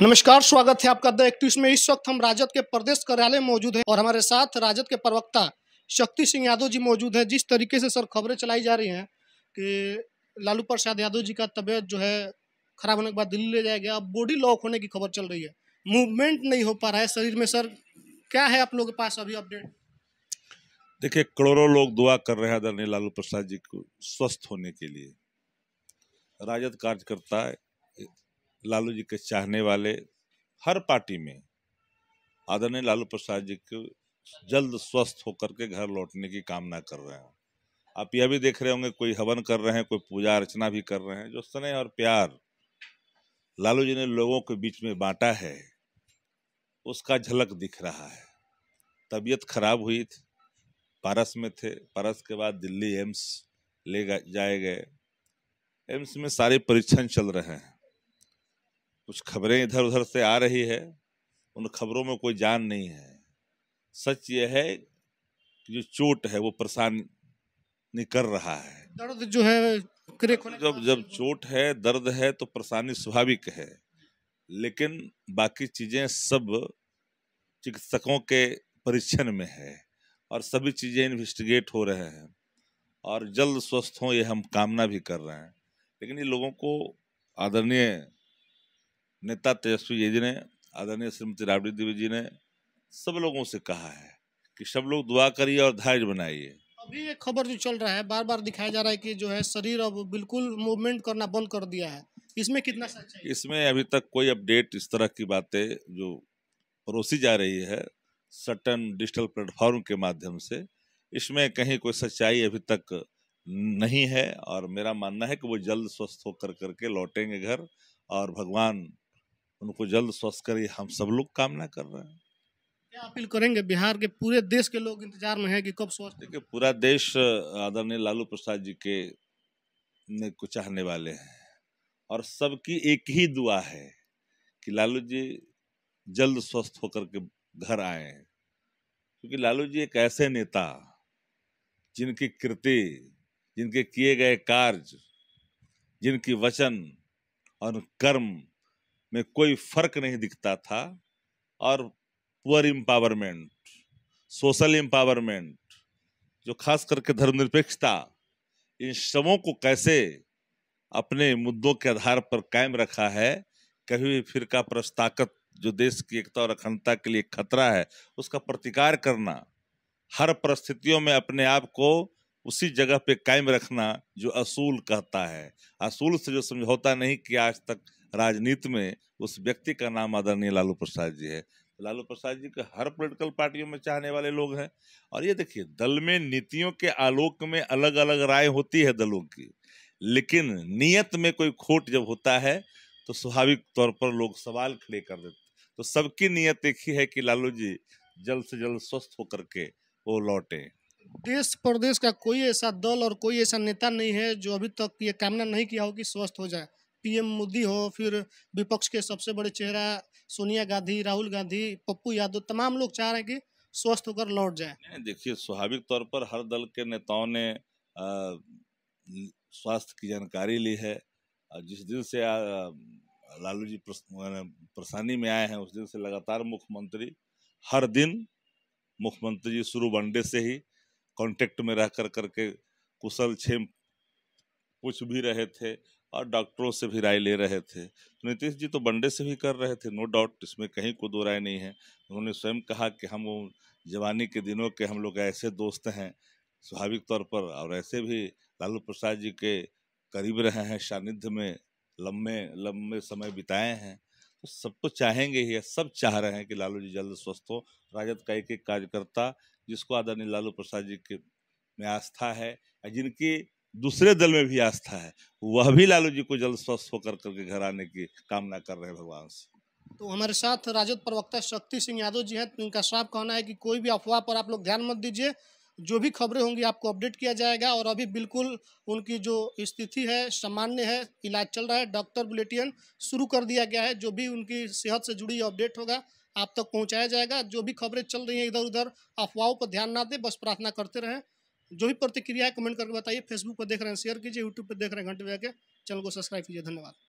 नमस्कार स्वागत है आपका द एक्टिव में इस वक्त हम राजद के प्रदेश कार्यालय मौजूद है और हमारे साथ राजद के प्रवक्ता शक्ति सिंह यादव जी मौजूद है जिस तरीके से सर खबरें चलाई जा रही हैं कि लालू प्रसाद यादव जी का तबीयत जो है खराब होने के बाद दिल्ली ले जाया गया अब बॉडी लॉक होने की खबर चल रही है मूवमेंट नहीं हो पा रहा है शरीर में सर क्या है आप लोगों के पास अभी अपडेट देखिये करोड़ों लोग दुआ कर रहे हैं आदरणीय लालू प्रसाद जी को स्वस्थ होने के लिए राजद कार्यकर्ता लालू जी के चाहने वाले हर पार्टी में आदरणीय लालू प्रसाद जी को जल्द स्वस्थ होकर के घर लौटने की कामना कर रहे हैं आप यह भी देख रहे होंगे कोई हवन कर रहे हैं कोई पूजा अर्चना भी कर रहे हैं जो स्नेह और प्यार लालू जी ने लोगों के बीच में बांटा है उसका झलक दिख रहा है तबीयत खराब हुई थी पारस में थे पारस के बाद दिल्ली एम्स ले जाए गए एम्स में सारे परीक्षण चल रहे हैं कुछ खबरें इधर उधर से आ रही है उन खबरों में कोई जान नहीं है सच यह है कि जो चोट है वो परेशानी कर रहा है दर्द जो है जब जब चोट है दर्द है तो परेशानी स्वाभाविक है लेकिन बाकी चीज़ें सब चिकित्सकों के परीक्षण में है और सभी चीज़ें इन्वेस्टिगेट हो रहे हैं और जल्द स्वस्थ हों ये हम कामना भी कर रहे हैं लेकिन ये लोगों को आदरणीय नेता तेजस्वी जी ने आदरणीय श्रीमती राबड़ी देवी जी ने सब लोगों से कहा है कि सब लोग दुआ करिए और धैर्य बनाइए अभी एक खबर जो चल रहा है बार बार दिखाया जा रहा है कि जो है शरीर अब बिल्कुल मूवमेंट करना बंद कर दिया है इसमें कितना सच है इसमें अभी तक कोई अपडेट इस तरह की बातें जो परोसी जा रही है सटन डिजिटल प्लेटफॉर्म के माध्यम से इसमें कहीं कोई सच्चाई अभी तक नहीं है और मेरा मानना है कि वो जल्द स्वस्थ होकर करके लौटेंगे घर और भगवान उनको जल्द स्वस्थ करे हम सब लोग कामना कर रहे हैं क्या अपील करेंगे बिहार के पूरे देश के लोग इंतजार में हैं कि कब स्वस्थ देखिए पूरा देश आदरणीय लालू प्रसाद जी के ने को चाहने वाले हैं और सबकी एक ही दुआ है कि लालू जी जल्द स्वस्थ होकर के घर आए क्योंकि लालू जी एक ऐसे नेता जिनकी कृति जिनके किए गए कार्य जिनकी वचन और कर्म में कोई फर्क नहीं दिखता था और पुअर एम्पावरमेंट सोशल एम्पावरमेंट जो खास करके धर्मनिरपेक्षता इन शवों को कैसे अपने मुद्दों के आधार पर कायम रखा है कभी भी फिर का प्रस्ताकत जो देश की एकता और अखंडता के लिए खतरा है उसका प्रतिकार करना हर परिस्थितियों में अपने आप को उसी जगह पे कायम रखना जो असूल कहता है असूल से जो समझौता नहीं किया आज तक राजनीति में उस व्यक्ति का नाम आदरणीय लालू प्रसाद जी है लालू प्रसाद जी के हर पॉलिटिकल पार्टियों में चाहने वाले लोग हैं और ये देखिए दल में नीतियों के आलोक में अलग अलग राय होती है दलों की लेकिन नियत में कोई खोट जब होता है तो स्वाभाविक तौर पर लोग सवाल खड़े कर देते तो सबकी नियत एक ही है कि लालू जी जल्द से जल्द स्वस्थ होकर के वो लौटे देश प्रदेश का कोई ऐसा दल और कोई ऐसा नेता नहीं है जो अभी तक ये कामना नहीं किया हो कि स्वस्थ हो जाए पीएम मोदी हो फिर विपक्ष के सबसे बड़े चेहरा सोनिया गांधी राहुल गांधी पप्पू यादव तमाम लोग चाह रहे हैं कि स्वस्थ होकर लौट जाए देखिए स्वाभाविक तौर पर हर दल के नेताओं ने स्वास्थ्य की जानकारी ली है जिस दिन से लालू जी परेशानी में आए हैं उस दिन से लगातार मुख्यमंत्री हर दिन मुख्यमंत्री जी शुरू वनडे से ही कांटेक्ट में रह कर करके कुशल छेम कुछ भी रहे थे और डॉक्टरों से भी राय ले रहे थे नीतीश जी तो बंडे से भी कर रहे थे नो डाउट इसमें कहीं को दो राय नहीं है उन्होंने स्वयं कहा कि हम वो जवानी के दिनों के हम लोग ऐसे दोस्त हैं स्वाभाविक तौर पर और ऐसे भी लालू प्रसाद जी के करीब रहे हैं सानिध्य में लम्बे लम्बे समय बिताए हैं तो सब तो चाहेंगे ही सब चाह रहे हैं कि लालू जी जल्द स्वस्थ हो राजद का एक एक कार्यकर्ता जिसको आदरणीय लालू प्रसाद जी के में आस्था है जिनकी दूसरे दल में भी आस्था है वह भी लालू जी को जल्द स्वस्थ होकर करके घर आने की कामना कर रहे हैं भगवान से तो हमारे साथ राजद प्रवक्ता शक्ति सिंह यादव जी हैं उनका तो साफ कहना है कि कोई भी अफवाह पर आप लोग ध्यान मत दीजिए जो भी खबरें होंगी आपको अपडेट किया जाएगा और अभी बिल्कुल उनकी जो स्थिति है सामान्य है इलाज चल रहा है डॉक्टर बुलेटिन शुरू कर दिया गया है जो भी उनकी सेहत से जुड़ी अपडेट होगा आप तक पहुंचाया जाएगा जो भी खबरें चल रही हैं इधर उधर अफवाहों पर ध्यान ना दें बस प्रार्थना करते रहें जो भी प्रतिक्रिया है कमेंट करके बताइए फेसबुक पर देख रहे हैं शेयर कीजिए यूट्यूब पर देख रहे हैं घंटे बजा के चैनल को सब्सक्राइब कीजिए धन्यवाद